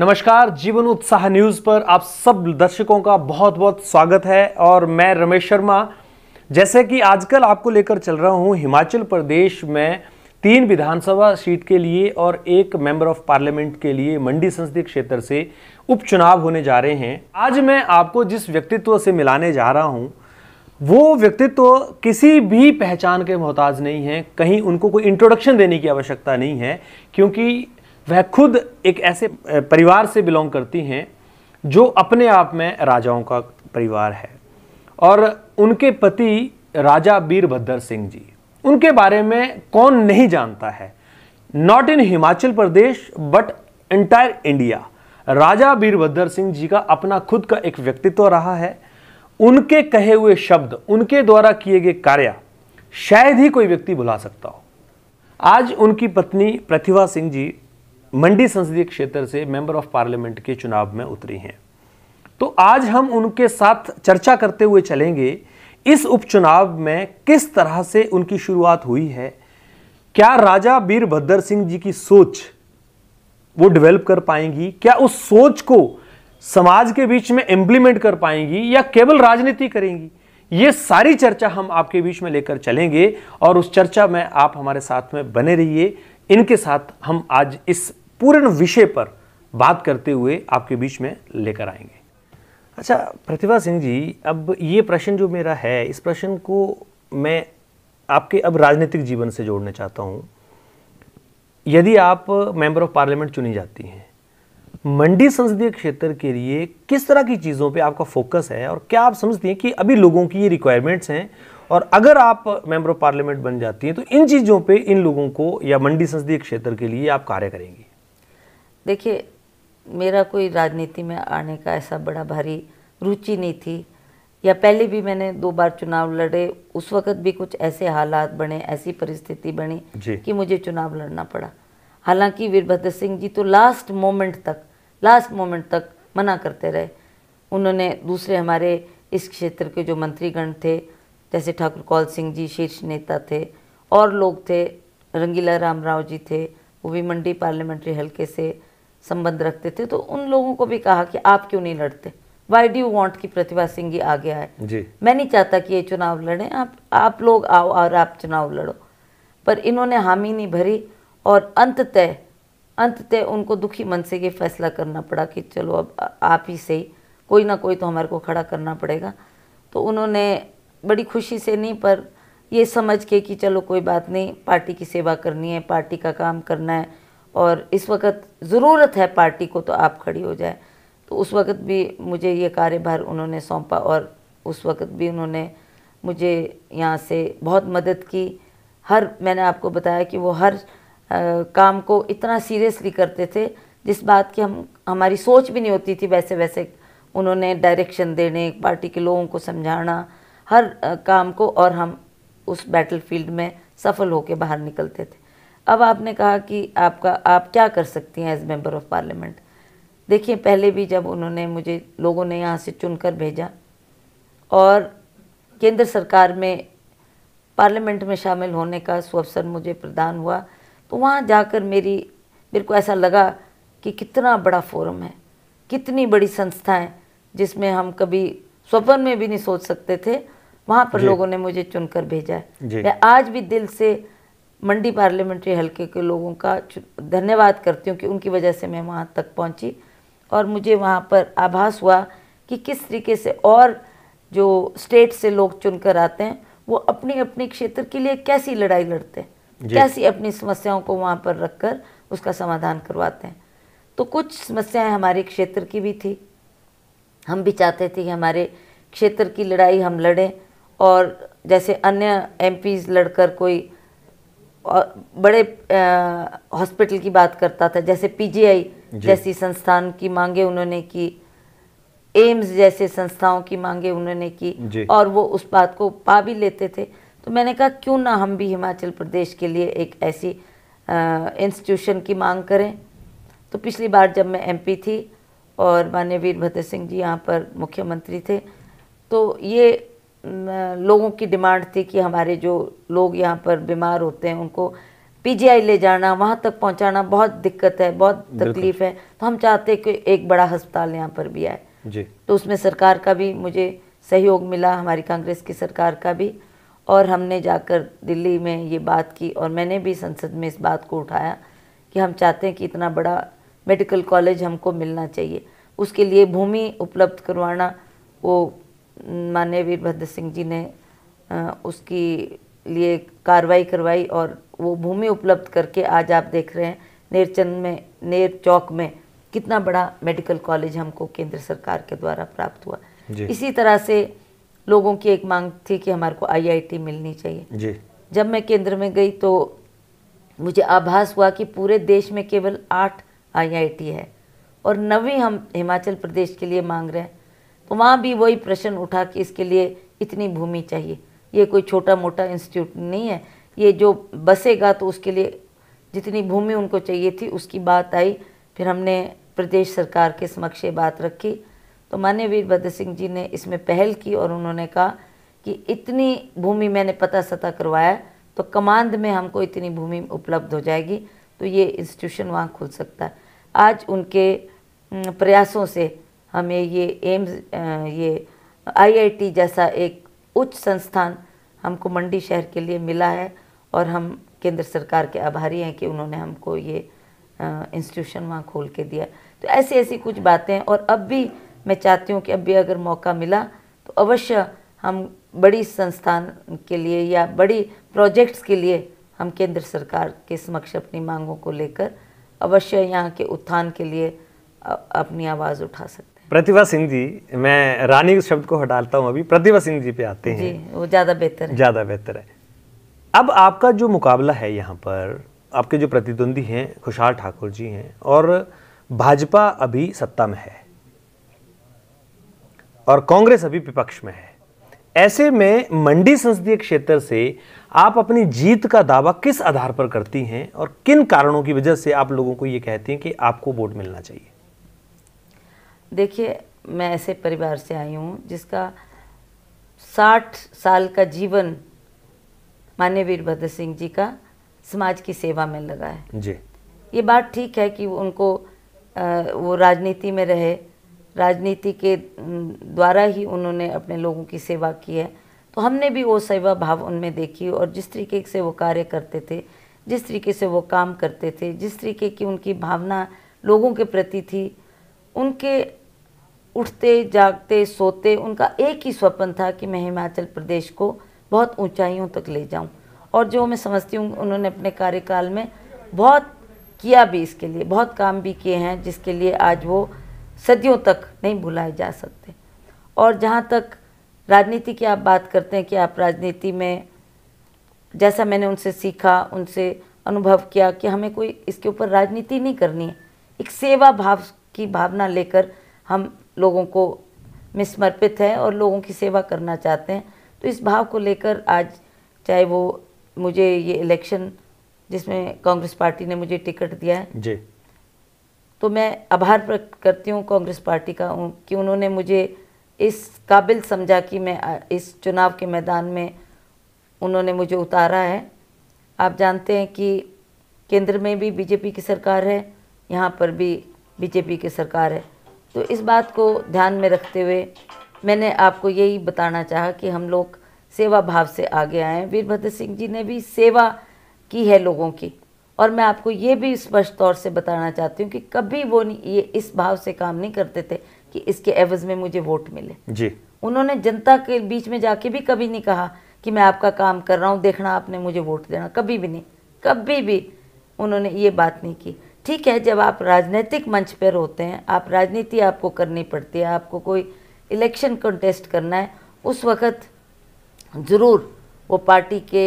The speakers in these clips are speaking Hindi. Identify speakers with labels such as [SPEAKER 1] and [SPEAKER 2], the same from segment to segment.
[SPEAKER 1] नमस्कार जीवन उत्साह न्यूज़ पर आप सब दर्शकों का बहुत बहुत स्वागत है और मैं रमेश शर्मा जैसे कि आजकल आपको लेकर चल रहा हूं हिमाचल प्रदेश में तीन विधानसभा सीट के लिए और एक मेंबर ऑफ पार्लियामेंट के लिए मंडी संसदीय क्षेत्र से उपचुनाव होने जा रहे हैं आज मैं आपको जिस व्यक्तित्व से मिलाने जा रहा हूँ वो व्यक्तित्व किसी भी पहचान के मोहताज नहीं है कहीं उनको कोई इंट्रोडक्शन देने की आवश्यकता नहीं है क्योंकि वह खुद एक ऐसे परिवार से बिलोंग करती हैं जो अपने आप में राजाओं का परिवार है और उनके पति राजा बीरभद्र सिंह जी उनके बारे में कौन नहीं जानता है not in Himachal Pradesh but entire India Raja Virbhadra Singh ji का अपना खुद का एक व्यक्तित्व रहा है उनके कहे हुए शब्द उनके द्वारा किए गए कार्य शायद ही कोई व्यक्ति भुला सकता हो आज उनकी पत्नी प्रतिभा सिंह जी मंडी संसदीय क्षेत्र से मेंबर ऑफ पार्लियामेंट के चुनाव में उतरी हैं तो आज हम उनके साथ चर्चा करते हुए चलेंगे इस उपचुनाव में किस तरह से उनकी शुरुआत हुई है क्या राजा वीरभद्र सिंह जी की सोच वो डेवलप कर पाएंगी क्या उस सोच को समाज के बीच में इंप्लीमेंट कर पाएंगी या केवल राजनीति करेंगी ये सारी चर्चा हम आपके बीच में लेकर चलेंगे और उस चर्चा में आप हमारे साथ में बने रहिए इनके साथ हम आज इस पूर्ण विषय पर बात करते हुए आपके बीच में लेकर आएंगे अच्छा प्रतिभा सिंह जी अब ये प्रश्न जो मेरा है इस प्रश्न को मैं आपके अब राजनीतिक जीवन से जोड़ना चाहता हूँ यदि आप मेंबर ऑफ पार्लियामेंट चुनी जाती हैं मंडी संसदीय क्षेत्र के लिए किस तरह की चीज़ों पे आपका फोकस है और क्या आप समझती हैं कि अभी लोगों की ये रिक्वायरमेंट्स हैं और अगर आप मेंबर ऑफ पार्लियामेंट बन जाती हैं तो इन चीज़ों पे इन लोगों को या मंडी संसदीय क्षेत्र के लिए आप कार्य करेंगी
[SPEAKER 2] देखिए मेरा कोई राजनीति में आने का ऐसा बड़ा भारी रुचि नहीं थी या पहले भी मैंने दो बार चुनाव लड़े उस वक़्त भी कुछ ऐसे हालात बने ऐसी परिस्थिति बनी कि मुझे चुनाव लड़ना पड़ा हालांकि वीरभद्र सिंह जी तो लास्ट मोमेंट तक लास्ट मोमेंट तक मना करते रहे उन्होंने दूसरे हमारे इस क्षेत्र के जो मंत्रीगण थे जैसे ठाकुर कौल सिंह जी शीर्ष नेता थे और लोग थे रंगीला राम राव जी थे वो भी मंडी पार्लियामेंट्री हल्के से संबंध रखते थे तो उन लोगों को भी कहा कि आप क्यों नहीं लड़ते वाई डू वॉन्ट कि प्रतिभा सिंह आगे आए जी मैं नहीं चाहता कि ये चुनाव लड़ें आप आप लोग आओ और आप चुनाव लड़ो पर इन्होंने हामी नहीं भरी और अंततः अंततः उनको दुखी मन से ये फैसला करना पड़ा कि चलो अब आप ही सही कोई ना कोई तो हमारे को खड़ा करना पड़ेगा तो उन्होंने बड़ी खुशी से नहीं पर ये समझ के कि चलो कोई बात नहीं पार्टी की सेवा करनी है पार्टी का काम करना है और इस वक्त ज़रूरत है पार्टी को तो आप खड़ी हो जाए तो उस वक्त भी मुझे ये कार्यभार उन्होंने सौंपा और उस वक्त भी उन्होंने मुझे यहाँ से बहुत मदद की हर मैंने आपको बताया कि वो हर आ, काम को इतना सीरियसली करते थे जिस बात की हम हमारी सोच भी नहीं होती थी वैसे वैसे उन्होंने डायरेक्शन देने पार्टी के लोगों को समझाना हर आ, काम को और हम उस बैटलफील्ड में सफल होकर बाहर निकलते थे अब आपने कहा कि आपका आप क्या कर सकती हैं एज मेंबर ऑफ पार्लियामेंट देखिए पहले भी जब उन्होंने मुझे लोगों ने यहाँ से चुनकर भेजा और केंद्र सरकार में पार्लियामेंट में शामिल होने का सुअवसर मुझे प्रदान हुआ तो वहाँ जाकर मेरी मेरे को ऐसा लगा कि कितना बड़ा फोरम है कितनी बड़ी संस्थाएं जिसमें हम कभी स्वप्न में भी नहीं सोच सकते थे वहाँ पर लोगों ने मुझे चुनकर भेजा है मैं आज भी दिल से मंडी पार्लियामेंट्री हलके के लोगों का धन्यवाद करती हूँ कि उनकी वजह से मैं वहाँ तक पहुँची और मुझे वहाँ पर आभास हुआ कि किस तरीके से और जो स्टेट से लोग चुनकर आते हैं वो अपने अपने क्षेत्र के लिए कैसी लड़ाई लड़ते हैं कैसी अपनी समस्याओं को वहाँ पर रख कर उसका समाधान करवाते हैं तो कुछ समस्याएं हमारे क्षेत्र की भी थी हम भी चाहते थे कि हमारे क्षेत्र की लड़ाई हम लड़ें और जैसे अन्य एम लड़कर कोई बड़े हॉस्पिटल की बात करता था जैसे पीजीआई जैसी संस्थान की मांगे उन्होंने की एम्स जैसे संस्थाओं की मांगे उन्होंने की और वो उस बात को पा भी लेते थे तो मैंने कहा क्यों ना हम भी हिमाचल प्रदेश के लिए एक ऐसी इंस्टीट्यूशन की मांग करें तो पिछली बार जब मैं एमपी थी और माननीय वीरभद्र सिंह जी यहाँ पर मुख्यमंत्री थे तो ये लोगों की डिमांड थी कि हमारे जो लोग यहाँ पर बीमार होते हैं उनको पीजीआई ले जाना वहाँ तक पहुँचाना बहुत दिक्कत है बहुत तकलीफ है तो हम चाहते हैं कि एक बड़ा अस्पताल यहाँ पर भी आए जी तो उसमें सरकार का भी मुझे सहयोग मिला हमारी कांग्रेस की सरकार का भी और हमने जाकर दिल्ली में ये बात की और मैंने भी संसद में इस बात को उठाया कि हम चाहते हैं कि इतना बड़ा मेडिकल कॉलेज हमको मिलना चाहिए उसके लिए भूमि उपलब्ध करवाना वो माननीय वीरभद्र सिंह जी ने उसकी लिए कार्रवाई करवाई और वो भूमि उपलब्ध करके आज आप देख रहे हैं नेरचंद में नेर चौक में कितना बड़ा मेडिकल कॉलेज हमको केंद्र सरकार के द्वारा प्राप्त हुआ इसी तरह से लोगों की एक मांग थी कि हमारे को आईआईटी मिलनी चाहिए जी। जब मैं केंद्र में गई तो मुझे आभास हुआ कि पूरे देश में केवल आठ आईआईटी है और नवी हम हिमाचल प्रदेश के लिए मांग रहे हैं तो वहाँ भी वही प्रश्न उठा कि इसके लिए इतनी भूमि चाहिए ये कोई छोटा मोटा इंस्टीट्यूट नहीं है ये जो बसेगा तो उसके लिए जितनी भूमि उनको चाहिए थी उसकी बात आई फिर हमने प्रदेश सरकार के समक्ष ये बात रखी तो मान्य वीरभद्र सिंह जी ने इसमें पहल की और उन्होंने कहा कि इतनी भूमि मैंने पता सता करवाया तो कमांड में हमको इतनी भूमि उपलब्ध हो जाएगी तो ये इंस्टीट्यूशन वहाँ खुल सकता है आज उनके प्रयासों से हमें ये एम्स ये आईआईटी जैसा एक उच्च संस्थान हमको मंडी शहर के लिए मिला है और हम केंद्र सरकार के आभारी हैं कि उन्होंने हमको ये इंस्टीट्यूशन वहाँ खोल के दिया तो ऐसी ऐसी कुछ बातें और अब भी मैं चाहती हूँ कि अब भी अगर मौका मिला तो अवश्य हम बड़ी संस्थान के लिए या बड़ी प्रोजेक्ट्स के लिए हम केंद्र सरकार के समक्ष अपनी मांगों को लेकर अवश्य यहाँ के उत्थान के लिए अपनी आवाज़ उठा सकते
[SPEAKER 1] प्रतिभा सिंह जी मैं रानी शब्द को हटाता हूँ अभी प्रतिभा सिंह जी पे आते हैं जी,
[SPEAKER 2] वो ज़्यादा बेहतर है
[SPEAKER 1] ज़्यादा बेहतर है अब आपका जो मुकाबला है यहाँ पर आपके जो प्रतिद्वंदी हैं खुशहाल ठाकुर जी हैं और भाजपा अभी सत्ता में है और कांग्रेस अभी विपक्ष में है ऐसे में मंडी संसदीय क्षेत्र से आप अपनी जीत का दावा किस आधार पर करती हैं और किन कारणों की वजह से आप लोगों को ये कहती हैं कि आपको वोट मिलना चाहिए
[SPEAKER 2] देखिए मैं ऐसे परिवार से आई हूँ जिसका साठ साल का जीवन मान्य वीरभद्र सिंह जी का समाज की सेवा में लगा है जी ये बात ठीक है कि उनको आ, वो राजनीति में रहे राजनीति के द्वारा ही उन्होंने अपने लोगों की सेवा की है तो हमने भी वो सेवा भाव उनमें देखी और जिस तरीके से वो कार्य करते थे जिस तरीके से वो काम करते थे जिस तरीके की उनकी भावना लोगों के प्रति थी उनके उठते जागते सोते उनका एक ही स्वप्न था कि मैं हिमाचल प्रदेश को बहुत ऊंचाइयों तक ले जाऊं और जो मैं समझती हूँ उन्होंने अपने कार्यकाल में बहुत किया भी इसके लिए बहुत काम भी किए हैं जिसके लिए आज वो सदियों तक नहीं भुलाए जा सकते और जहाँ तक राजनीति की आप बात करते हैं कि आप राजनीति में जैसा मैंने उनसे सीखा उनसे अनुभव किया कि हमें कोई इसके ऊपर राजनीति नहीं करनी है एक सेवा भाव की भावना लेकर हम लोगों को में समर्पित है और लोगों की सेवा करना चाहते हैं तो इस भाव को लेकर आज चाहे वो मुझे ये इलेक्शन जिसमें कांग्रेस पार्टी ने मुझे टिकट दिया है जी तो मैं आभार प्रकट करती हूँ कांग्रेस पार्टी का कि उन्होंने मुझे इस काबिल समझा कि मैं इस चुनाव के मैदान में उन्होंने मुझे उतारा है आप जानते हैं कि केंद्र में भी बीजेपी की सरकार है यहाँ पर भी बीजेपी की सरकार है तो इस बात को ध्यान में रखते हुए मैंने आपको यही बताना चाहा कि हम लोग सेवा भाव से आगे आएँ वीरभद्र सिंह जी ने भी सेवा की है लोगों की और मैं आपको ये भी स्पष्ट तौर से बताना चाहती हूँ कि कभी वो नहीं ये इस भाव से काम नहीं करते थे कि इसके एवज में मुझे वोट मिले जी उन्होंने जनता के बीच में जाके भी कभी नहीं कहा कि मैं आपका काम कर रहा हूँ देखना आपने मुझे वोट देना कभी भी नहीं कभी भी उन्होंने ये बात नहीं की ठीक है जब आप राजनीतिक मंच पर होते हैं आप राजनीति आपको करनी पड़ती है आपको कोई इलेक्शन कंटेस्ट करना है उस वक़्त ज़रूर वो पार्टी के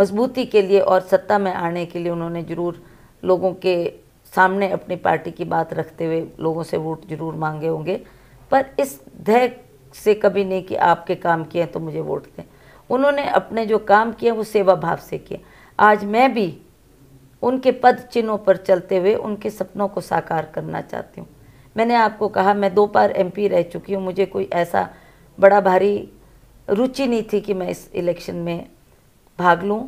[SPEAKER 2] मजबूती के लिए और सत्ता में आने के लिए उन्होंने ज़रूर लोगों के सामने अपनी पार्टी की बात रखते हुए लोगों से वोट जरूर मांगे होंगे पर इस ध्यय से कभी नहीं कि आपके काम किए तो मुझे वोट दें उन्होंने अपने जो काम किए वो सेवा भाव से किए आज मैं भी उनके पद चिन्हों पर चलते हुए उनके सपनों को साकार करना चाहती हूँ मैंने आपको कहा मैं दो बार एमपी रह चुकी हूँ मुझे कोई ऐसा बड़ा भारी रुचि नहीं थी कि मैं इस इलेक्शन में भाग लूँ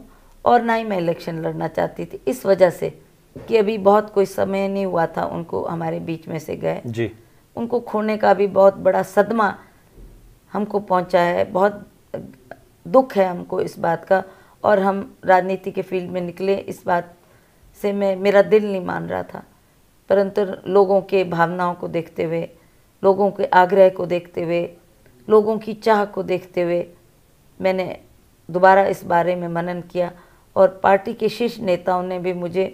[SPEAKER 2] और ना ही मैं इलेक्शन लड़ना चाहती थी इस वजह से कि अभी बहुत कोई समय नहीं हुआ था उनको हमारे बीच में से गए जी उनको खोने का भी बहुत बड़ा सदमा हमको पहुंचा है बहुत दुख है हमको इस बात का और हम राजनीति के फील्ड में निकले इस बात से मैं मेरा दिल नहीं मान रहा था परंतु लोगों के भावनाओं को देखते हुए लोगों के आग्रह को देखते हुए लोगों की चाह को देखते हुए मैंने दोबारा इस बारे में मनन किया और पार्टी के शीर्ष नेताओं ने भी मुझे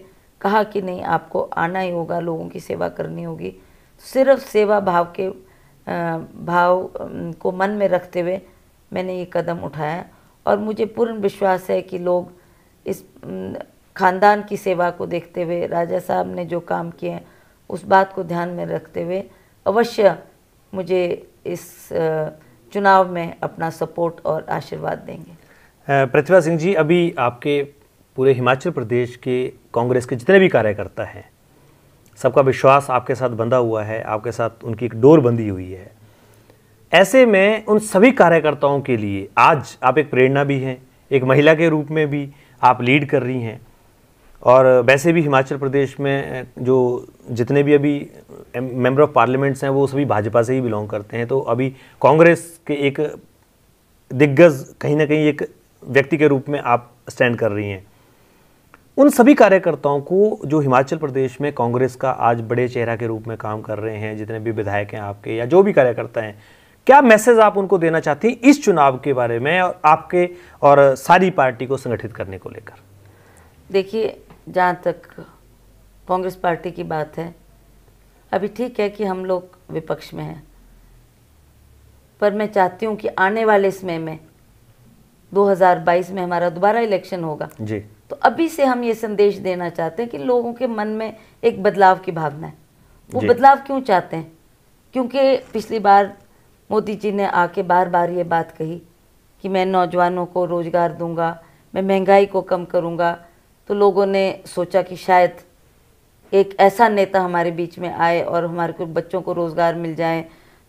[SPEAKER 2] कहा कि नहीं आपको आना ही होगा लोगों की सेवा करनी होगी सिर्फ सेवा भाव के भाव को मन में रखते हुए मैंने ये कदम उठाया और मुझे पूर्ण विश्वास है कि लोग इस खानदान की सेवा को देखते हुए राजा साहब ने जो काम किए हैं उस बात को ध्यान में रखते हुए अवश्य मुझे इस चुनाव में अपना सपोर्ट और आशीर्वाद देंगे
[SPEAKER 1] प्रतिभा सिंह जी अभी आपके पूरे हिमाचल प्रदेश के कांग्रेस के जितने भी कार्यकर्ता हैं सबका विश्वास आपके साथ बंधा हुआ है आपके साथ उनकी एक डोर बंधी हुई है ऐसे में उन सभी कार्यकर्ताओं के लिए आज आप एक प्रेरणा भी हैं एक महिला के रूप में भी आप लीड कर रही हैं और वैसे भी हिमाचल प्रदेश में जो जितने भी अभी मेंबर ऑफ पार्लियामेंट्स हैं वो सभी भाजपा से ही बिलोंग करते हैं तो अभी कांग्रेस के एक दिग्गज कहीं ना कहीं एक व्यक्ति के रूप में आप स्टैंड कर रही हैं उन सभी कार्यकर्ताओं को जो हिमाचल प्रदेश में कांग्रेस का आज बड़े चेहरा के रूप में काम कर रहे हैं जितने भी विधायक हैं आपके या जो भी कार्यकर्ता हैं क्या मैसेज आप उनको देना चाहती हैं इस चुनाव के बारे में और आपके और सारी पार्टी को संगठित करने को लेकर
[SPEAKER 2] देखिए जहाँ तक कांग्रेस पार्टी की बात है अभी ठीक है कि हम लोग विपक्ष में हैं पर मैं चाहती हूँ कि आने वाले समय में 2022 में हमारा दोबारा इलेक्शन होगा जी तो अभी से हम ये संदेश देना चाहते हैं कि लोगों के मन में एक बदलाव की भावना है वो बदलाव क्यों चाहते हैं क्योंकि पिछली बार मोदी जी ने आके बार बार ये बात कही कि मैं नौजवानों को रोज़गार दूंगा मैं महंगाई को कम करूंगा तो लोगों ने सोचा कि शायद एक ऐसा नेता हमारे बीच में आए और हमारे को बच्चों को रोज़गार मिल जाए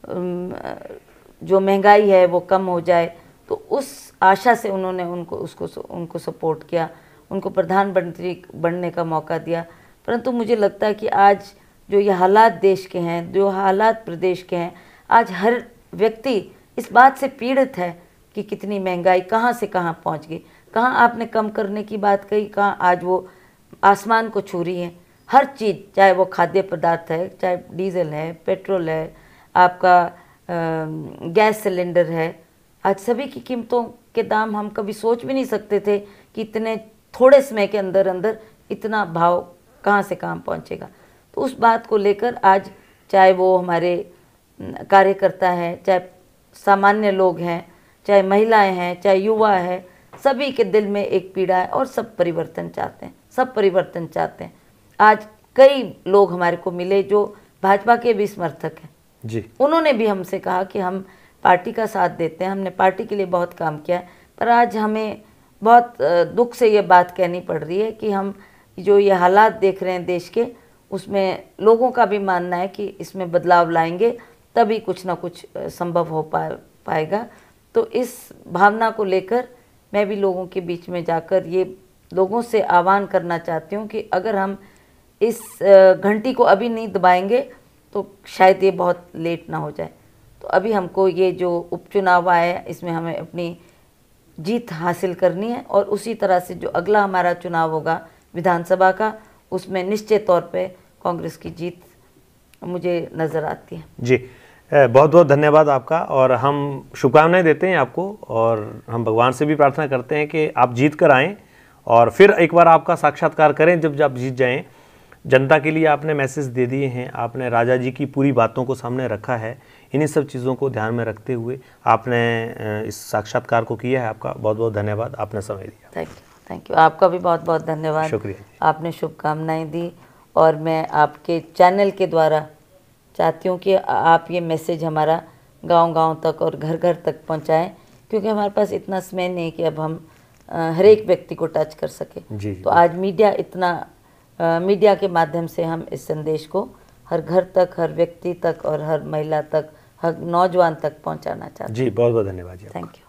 [SPEAKER 2] जो महंगाई है वो कम हो जाए तो उस आशा से उन्होंने उनको उसको उनको सपोर्ट किया उनको प्रधानमंत्री बनने का मौका दिया परंतु मुझे लगता है कि आज जो ये हालात देश के हैं जो हालात प्रदेश के हैं आज हर व्यक्ति इस बात से पीड़ित है कि कितनी महंगाई कहाँ से कहाँ पहुँच गई कहाँ आपने कम करने की बात कही कहाँ आज वो आसमान को छू रही है हर चीज़ चाहे वो खाद्य पदार्थ है चाहे डीजल है पेट्रोल है आपका गैस सिलेंडर है आज सभी की कीमतों के दाम हम कभी सोच भी नहीं सकते थे कि इतने थोड़े समय के अंदर अंदर इतना भाव कहाँ से कहाँ पहुँचेगा तो उस बात को लेकर आज चाहे वो हमारे कार्यकर्ता हैं चाहे सामान्य लोग हैं चाहे महिलाएं हैं चाहे युवा है सभी के दिल में एक पीड़ा है और सब परिवर्तन चाहते हैं सब परिवर्तन चाहते हैं आज कई लोग हमारे को मिले जो भाजपा के भी समर्थक हैं जी उन्होंने भी हमसे कहा कि हम पार्टी का साथ देते हैं हमने पार्टी के लिए बहुत काम किया है पर आज हमें बहुत दुख से ये बात कहनी पड़ रही है कि हम जो ये हालात देख रहे हैं देश के उसमें लोगों का भी मानना है कि इसमें बदलाव लाएंगे तभी कुछ ना कुछ संभव हो पा पाएगा तो इस भावना को लेकर मैं भी लोगों के बीच में जाकर ये लोगों से आह्वान करना चाहती हूँ कि अगर हम इस घंटी को अभी नहीं दबाएंगे तो शायद ये बहुत लेट ना हो जाए तो अभी हमको ये जो उपचुनाव आया है इसमें हमें अपनी जीत हासिल करनी है और उसी तरह से जो अगला हमारा चुनाव होगा विधानसभा का उसमें निश्चय तौर पे कांग्रेस की जीत मुझे नज़र आती है
[SPEAKER 1] जी बहुत बहुत धन्यवाद आपका और हम शुभकामनाएं देते हैं आपको और हम भगवान से भी प्रार्थना करते हैं कि आप जीत कर आएँ और फिर एक बार आपका साक्षात्कार करें जब आप जीत जाएँ जनता के लिए आपने मैसेज दे दिए हैं आपने राजा जी की पूरी बातों को सामने रखा है इन्हीं सब चीज़ों को ध्यान में रखते हुए आपने इस साक्षात्कार को किया है आपका बहुत बहुत धन्यवाद आपने समय दिया थैंक यू
[SPEAKER 2] थैंक यू आपका भी बहुत बहुत धन्यवाद शुक्रिया आपने शुभकामनाएँ दी और मैं आपके चैनल के द्वारा चाहती हूँ कि आप ये मैसेज हमारा गांव गांव तक और घर घर तक पहुँचाएँ क्योंकि हमारे पास इतना समय नहीं है कि अब हम हर एक व्यक्ति को टच कर सके तो आज मीडिया इतना मीडिया के माध्यम से हम इस संदेश को हर घर तक हर व्यक्ति तक और हर महिला तक हर नौजवान तक पहुंचाना चाहते हैं जी
[SPEAKER 1] बहुत बहुत धन्यवाद जी थैंक यू